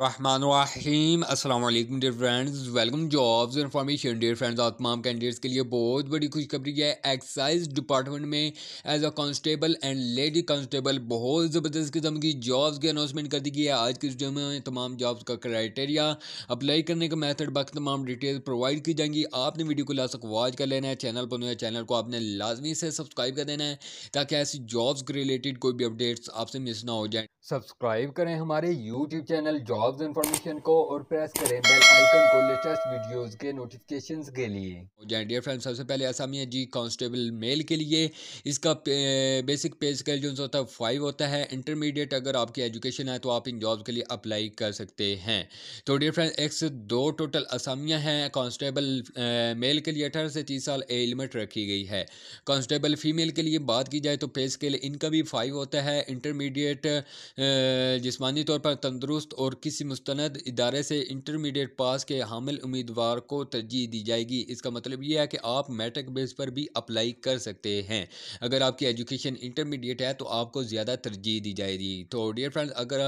रहमान रहीम अस्सलाम वालेकुम dear friends welcome jobs information dear friends और तमाम कैंडिडेट्स के लिए बहुत बड़ी खुशखबरी है एक्साइज डिपार्टमेंट में as a constable and lady constable बहुत ज़बरदस्त किस्म की जॉब्स की अनाउंसमेंट कर दी गई है आज की वीडियो में तमाम जॉब्स का क्राइटेरिया अप्लाई करने का मेथड बाकी तमाम डिटेल प्रोवाइड की जाएंगी आपने वीडियो को लास्ट तक वॉच कर लेना है चैनल पर नया चैनल को आपने लाजमी से सब्सक्राइब कर देना है ताकि ऐसी जॉब्स के रिलेटेड कोई भी अपडेट्स आपसे मिस ना हो जाए सब्सक्राइब करें हमारे YouTube channel job house information को और प्रेस करें बेल आइकन को लेटेस्ट वीडियोस के नोटिफिकेशन के लिए डियर फ्रेंड्स सबसे पहले आसामी है जी कांस्टेबल मेल के लिए इसका पे, बेसिक पे स्केल जो होता है फाइव होता है इंटरमीडिएट अगर आपकी एजुकेशन है तो आप इन जॉब के लिए अप्लाई कर सकते हैं तो डियर फ्रेंड्स एक्स दो टोटल आसामियाँ हैं कांस्टेबल मेल के लिए अठारह से तीस साल एज रखी गई है कांस्टेबल फीमेल के लिए बात की जाए तो पे स्केल इनका भी फाइव होता है इंटरमीडिएट जिसमानी तौर पर तंदुरुस्त और किसी किसी मुस्ंद इदारे से इंटरमीडिएट पास के हामिल उम्मीदवार को तरजीह दी जाएगी इसका मतलब यह है कि आप मैट्रिक बेस पर भी अप्लाई कर सकते हैं अगर आपकी एजुकेशन इंटरमीडिएट है तो आपको ज़्यादा तरजीह दी जाएगी तो डियर फ्रेंड्स अगर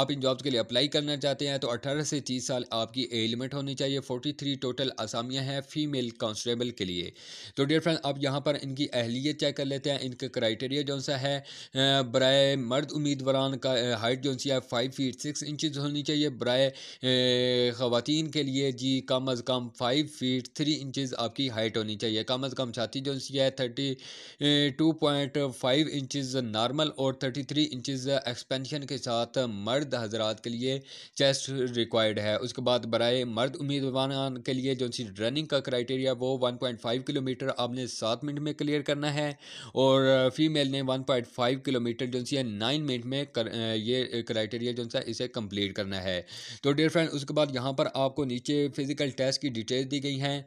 आप इन जॉब्स के लिए अप्लाई करना चाहते हैं तो अठारह से तीस साल आपकी एलिमेंट लिमिट होनी चाहिए फोर्टी थ्री टोटल आसामियाँ हैं फीमेल कॉन्स्टेबल के लिए तो डियर फ्रेंड आप यहाँ पर इनकी अहलियत चेक कर लेते हैं इनका क्राइटेरिया जौन सा है बर मर्द उम्मीदवार का हाइट जौन सी है five feet six inch inches होनी चाहिए बर ख़वान के लिए जी कम अज़ कम फाइव फीट थ्री इंचज़ आपकी हाइट होनी चाहिए कम अज़ कम छाती जो सी है thirty two point five inches normal और थर्टी थ्री इंचज़ एक्सपेंशन के साथ मर्द हजरात के लिए चेस्ट रिक्वायर्ड है उसके बाद बर मर्द उम्मीदवार के लिए जो सी रनिंग का क्राइटेरिया वो वन पॉइंट फाइव किलोमीटर आपने सात मिनट में क्लियर करना है और फीमेल ने वन पॉइंट फाइव किलोमीटर जो सी है नाइन मिनट में कर, ये क्राइटेरिया जो सा इसे कम कंप्लीट करना है तो डियर फ्रेंड उसके बाद यहाँ पर आपको नीचे फ़िज़िकल टेस्ट की डिटेल दी गई हैं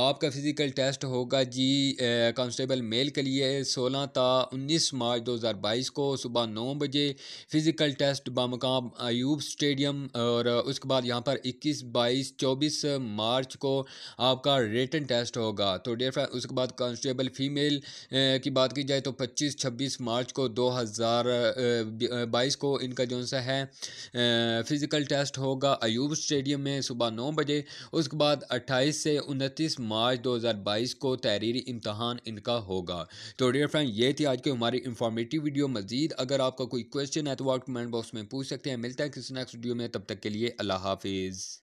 आपका फ़िज़िकल टेस्ट होगा जी कांस्टेबल मेल के लिए सोलह ता उन्नीस मार्च दो हज़ार बाईस को सुबह नौ बजे फ़िज़िकल टेस्ट बामकाम अयूब स्टेडियम और उसके बाद यहाँ पर इक्कीस बाईस चौबीस मार्च को आपका रिटर्न टेस्ट होगा तो डेयर फ्रेंड उसके बाद कांस्टेबल फ़ीमेल की बात की जाए तो पच्चीस छब्बीस मार्च को दो हज़ार बाईस को इनका जो सा है फ़िज़िकल टेस्ट होगा अयूब स्टेडियम में सुबह नौ बजे उसके बाद अट्ठाईस से उनतीस मार्च दो हज़ार बाईस को तहरीरी इम्तहान इनका होगा तो डियर फ्रेंड ये थी आज की हमारी इंफॉर्मेटिव वीडियो मजीद अगर आपका कोई क्वेश्चन है तो आप कमेंट बॉक्स में पूछ सकते हैं मिलता है किसी नेक्स्ट वीडियो में तब तक के लिए अल्लाह हाफिज़